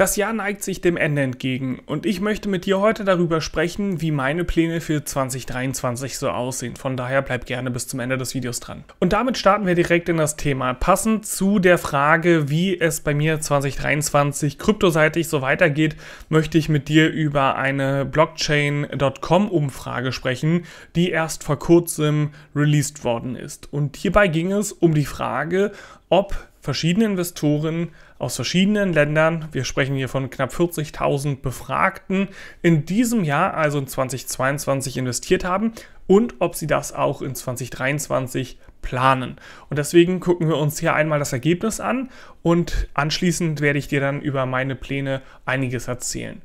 Das Jahr neigt sich dem Ende entgegen und ich möchte mit dir heute darüber sprechen, wie meine Pläne für 2023 so aussehen. Von daher bleib gerne bis zum Ende des Videos dran. Und damit starten wir direkt in das Thema. Passend zu der Frage, wie es bei mir 2023 kryptoseitig so weitergeht, möchte ich mit dir über eine Blockchain.com Umfrage sprechen, die erst vor kurzem released worden ist. Und hierbei ging es um die Frage, ob verschiedene Investoren aus verschiedenen Ländern. Wir sprechen hier von knapp 40.000 Befragten in diesem Jahr, also in 2022, investiert haben und ob sie das auch in 2023 planen. Und deswegen gucken wir uns hier einmal das Ergebnis an und anschließend werde ich dir dann über meine Pläne einiges erzählen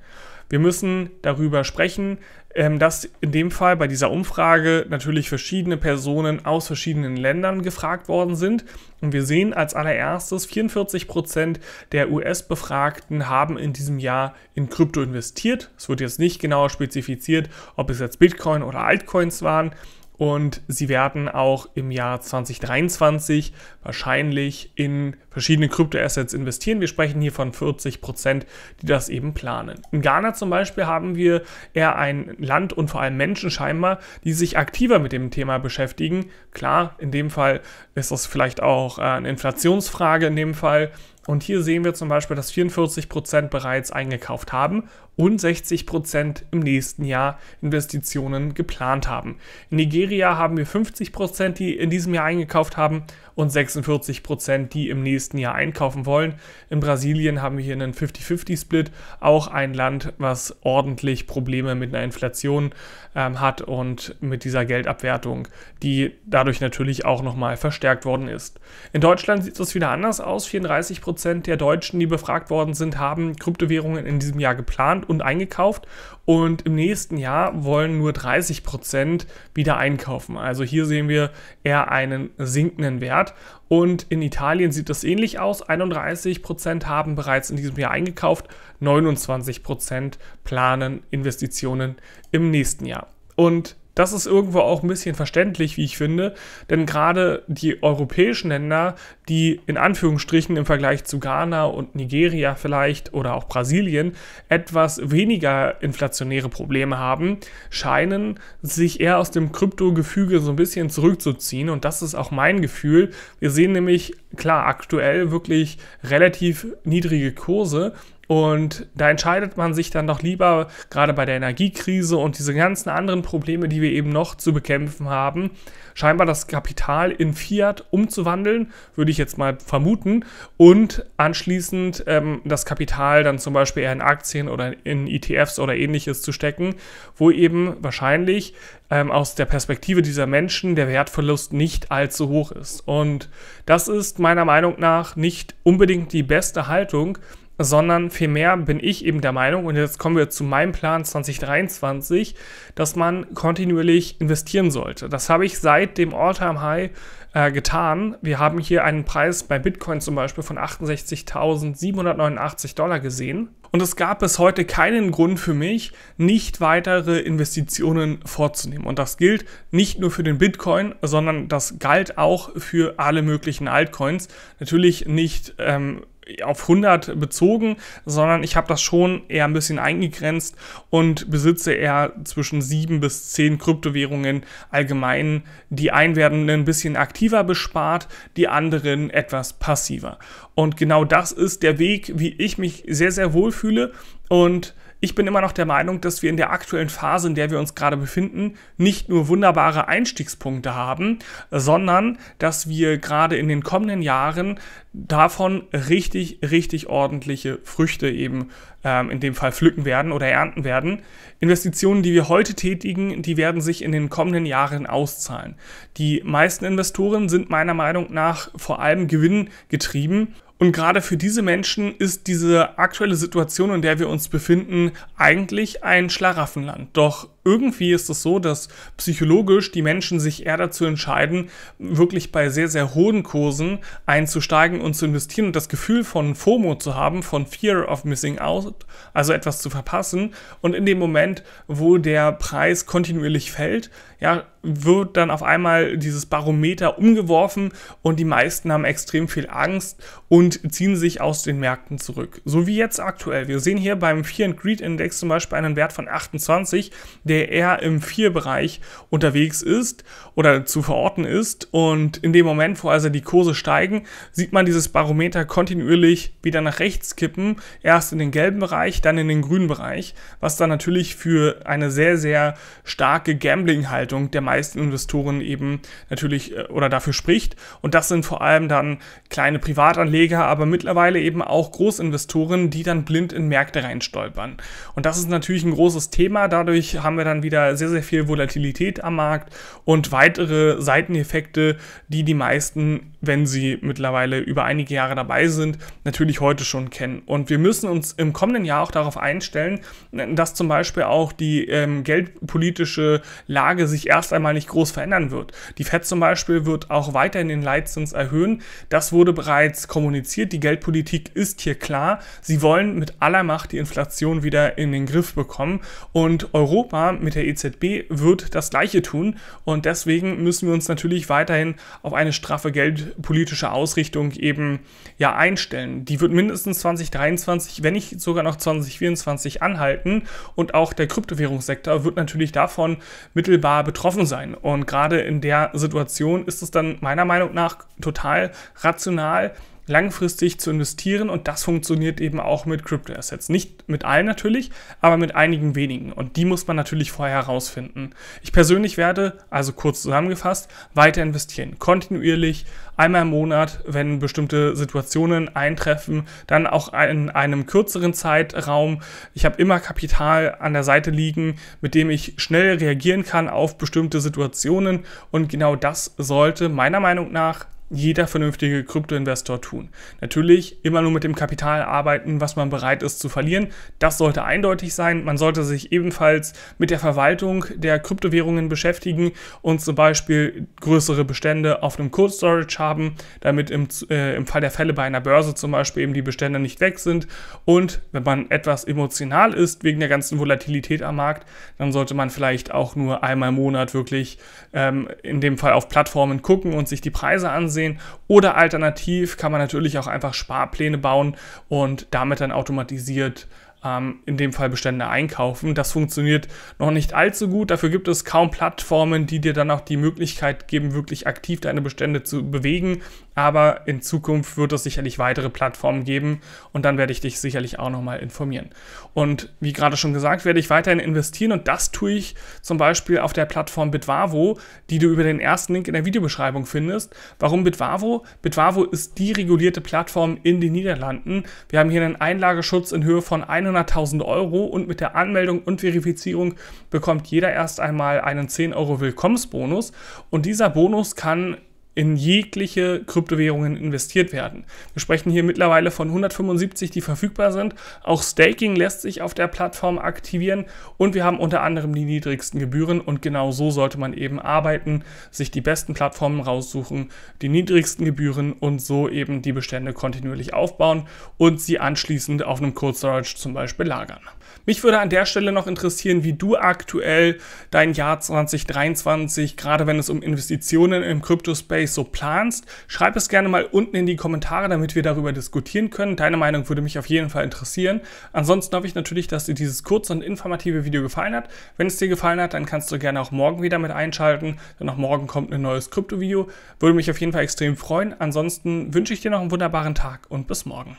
wir müssen darüber sprechen, ähm, dass in dem Fall bei dieser Umfrage natürlich verschiedene Personen aus verschiedenen Ländern gefragt worden sind. Und wir sehen als allererstes, 44% Prozent der US-Befragten haben in diesem Jahr in Krypto investiert. Es wird jetzt nicht genauer spezifiziert, ob es jetzt Bitcoin oder Altcoins waren. Und sie werden auch im Jahr 2023 wahrscheinlich in verschiedene Kryptoassets investieren. Wir sprechen hier von 40 Prozent, die das eben planen. In Ghana zum Beispiel haben wir eher ein Land und vor allem Menschen scheinbar, die sich aktiver mit dem Thema beschäftigen. Klar, in dem Fall ist das vielleicht auch äh, eine Inflationsfrage in dem Fall. Und hier sehen wir zum Beispiel, dass 44% Prozent bereits eingekauft haben und 60 Prozent im nächsten Jahr Investitionen geplant haben. In Nigeria haben wir 50 Prozent, die in diesem Jahr eingekauft haben und 46 Prozent, die im nächsten Jahr einkaufen wollen. In Brasilien haben wir hier einen 50-50-Split, auch ein Land, was ordentlich Probleme mit einer Inflation ähm, hat und mit dieser Geldabwertung, die dadurch natürlich auch nochmal verstärkt worden ist. In Deutschland sieht es wieder anders aus. 34 Prozent der Deutschen, die befragt worden sind, haben Kryptowährungen in diesem Jahr geplant und eingekauft und im nächsten Jahr wollen nur 30 Prozent wieder einkaufen. Also hier sehen wir eher einen sinkenden Wert. Und in Italien sieht das ähnlich aus. 31 Prozent haben bereits in diesem Jahr eingekauft, 29 Prozent planen Investitionen im nächsten Jahr. Und das ist irgendwo auch ein bisschen verständlich, wie ich finde, denn gerade die europäischen Länder, die in Anführungsstrichen im Vergleich zu Ghana und Nigeria vielleicht oder auch Brasilien etwas weniger inflationäre Probleme haben, scheinen sich eher aus dem Kryptogefüge so ein bisschen zurückzuziehen und das ist auch mein Gefühl. Wir sehen nämlich klar aktuell wirklich relativ niedrige Kurse, und da entscheidet man sich dann doch lieber, gerade bei der Energiekrise und diese ganzen anderen Probleme, die wir eben noch zu bekämpfen haben, scheinbar das Kapital in Fiat umzuwandeln, würde ich jetzt mal vermuten, und anschließend ähm, das Kapital dann zum Beispiel eher in Aktien oder in ETFs oder ähnliches zu stecken, wo eben wahrscheinlich ähm, aus der Perspektive dieser Menschen der Wertverlust nicht allzu hoch ist. Und das ist meiner Meinung nach nicht unbedingt die beste Haltung, sondern vielmehr bin ich eben der Meinung, und jetzt kommen wir zu meinem Plan 2023, dass man kontinuierlich investieren sollte. Das habe ich seit dem Alltime High äh, getan. Wir haben hier einen Preis bei Bitcoin zum Beispiel von 68.789 Dollar gesehen. Und es gab bis heute keinen Grund für mich, nicht weitere Investitionen vorzunehmen. Und das gilt nicht nur für den Bitcoin, sondern das galt auch für alle möglichen Altcoins. Natürlich nicht ähm, auf 100 bezogen, sondern ich habe das schon eher ein bisschen eingegrenzt und besitze eher zwischen 7 bis 10 Kryptowährungen allgemein. Die einen werden ein bisschen aktiver bespart, die anderen etwas passiver. Und genau das ist der Weg, wie ich mich sehr, sehr wohl fühle und ich bin immer noch der Meinung, dass wir in der aktuellen Phase, in der wir uns gerade befinden, nicht nur wunderbare Einstiegspunkte haben, sondern dass wir gerade in den kommenden Jahren davon richtig, richtig ordentliche Früchte eben ähm, in dem Fall pflücken werden oder ernten werden. Investitionen, die wir heute tätigen, die werden sich in den kommenden Jahren auszahlen. Die meisten Investoren sind meiner Meinung nach vor allem gewinngetrieben und gerade für diese Menschen ist diese aktuelle Situation, in der wir uns befinden, eigentlich ein Schlaraffenland. Doch irgendwie ist es so, dass psychologisch die Menschen sich eher dazu entscheiden, wirklich bei sehr, sehr hohen Kursen einzusteigen und zu investieren und das Gefühl von FOMO zu haben, von Fear of Missing Out, also etwas zu verpassen. Und in dem Moment, wo der Preis kontinuierlich fällt, ja, wird dann auf einmal dieses Barometer umgeworfen und die meisten haben extrem viel Angst und ziehen sich aus den Märkten zurück. So wie jetzt aktuell. Wir sehen hier beim Fear and Greed Index zum Beispiel einen Wert von 28, der der eher im Vier-Bereich unterwegs ist oder zu verorten ist. Und in dem Moment, wo also die Kurse steigen, sieht man dieses Barometer kontinuierlich wieder nach rechts kippen. Erst in den gelben Bereich, dann in den grünen Bereich, was dann natürlich für eine sehr, sehr starke Gambling-Haltung der meisten Investoren eben natürlich äh, oder dafür spricht. Und das sind vor allem dann kleine Privatanleger, aber mittlerweile eben auch Großinvestoren, die dann blind in Märkte reinstolpern. Und das ist natürlich ein großes Thema. Dadurch haben wir dann wieder sehr, sehr viel Volatilität am Markt und weitere Seiteneffekte, die die meisten, wenn sie mittlerweile über einige Jahre dabei sind, natürlich heute schon kennen. Und wir müssen uns im kommenden Jahr auch darauf einstellen, dass zum Beispiel auch die ähm, geldpolitische Lage sich erst einmal nicht groß verändern wird. Die FED zum Beispiel wird auch weiterhin den Leitzins erhöhen. Das wurde bereits kommuniziert. Die Geldpolitik ist hier klar. Sie wollen mit aller Macht die Inflation wieder in den Griff bekommen. Und Europa mit der EZB wird das Gleiche tun. Und deswegen müssen wir uns natürlich weiterhin auf eine straffe geldpolitische Ausrichtung eben ja einstellen. Die wird mindestens 2023, wenn nicht sogar noch 2024 anhalten. Und auch der Kryptowährungssektor wird natürlich davon mittelbar betroffen sein. Und gerade in der Situation ist es dann meiner Meinung nach total rational, langfristig zu investieren und das funktioniert eben auch mit Crypto-Assets. Nicht mit allen natürlich, aber mit einigen wenigen und die muss man natürlich vorher herausfinden. Ich persönlich werde, also kurz zusammengefasst, weiter investieren, kontinuierlich, einmal im Monat, wenn bestimmte Situationen eintreffen, dann auch in einem kürzeren Zeitraum. Ich habe immer Kapital an der Seite liegen, mit dem ich schnell reagieren kann auf bestimmte Situationen und genau das sollte meiner Meinung nach jeder vernünftige Kryptoinvestor tun. Natürlich immer nur mit dem Kapital arbeiten, was man bereit ist zu verlieren. Das sollte eindeutig sein. Man sollte sich ebenfalls mit der Verwaltung der Kryptowährungen beschäftigen und zum Beispiel größere Bestände auf einem Cold Storage haben, damit im, äh, im Fall der Fälle bei einer Börse zum Beispiel eben die Bestände nicht weg sind. Und wenn man etwas emotional ist wegen der ganzen Volatilität am Markt, dann sollte man vielleicht auch nur einmal im Monat wirklich ähm, in dem Fall auf Plattformen gucken und sich die Preise ansehen ansehen. Oder alternativ kann man natürlich auch einfach Sparpläne bauen und damit dann automatisiert ähm, in dem Fall Bestände einkaufen. Das funktioniert noch nicht allzu gut. Dafür gibt es kaum Plattformen, die dir dann auch die Möglichkeit geben, wirklich aktiv deine Bestände zu bewegen. Aber in Zukunft wird es sicherlich weitere Plattformen geben und dann werde ich dich sicherlich auch nochmal informieren. Und wie gerade schon gesagt, werde ich weiterhin investieren und das tue ich zum Beispiel auf der Plattform Bitwavo, die du über den ersten Link in der Videobeschreibung findest. Warum Bitwavo? Bitwavo ist die regulierte Plattform in den Niederlanden. Wir haben hier einen Einlageschutz in Höhe von 100.000 Euro und mit der Anmeldung und Verifizierung bekommt jeder erst einmal einen 10 Euro Willkommensbonus und dieser Bonus kann in jegliche Kryptowährungen investiert werden. Wir sprechen hier mittlerweile von 175, die verfügbar sind. Auch Staking lässt sich auf der Plattform aktivieren und wir haben unter anderem die niedrigsten Gebühren und genau so sollte man eben arbeiten, sich die besten Plattformen raussuchen, die niedrigsten Gebühren und so eben die Bestände kontinuierlich aufbauen und sie anschließend auf einem Cold Storage zum Beispiel lagern. Mich würde an der Stelle noch interessieren, wie du aktuell dein Jahr 2023, gerade wenn es um Investitionen im Kryptospace Interface so planst. Schreib es gerne mal unten in die Kommentare, damit wir darüber diskutieren können. Deine Meinung würde mich auf jeden Fall interessieren. Ansonsten hoffe ich natürlich, dass dir dieses kurze und informative Video gefallen hat. Wenn es dir gefallen hat, dann kannst du gerne auch morgen wieder mit einschalten, denn auch morgen kommt ein neues Krypto-Video. Würde mich auf jeden Fall extrem freuen. Ansonsten wünsche ich dir noch einen wunderbaren Tag und bis morgen.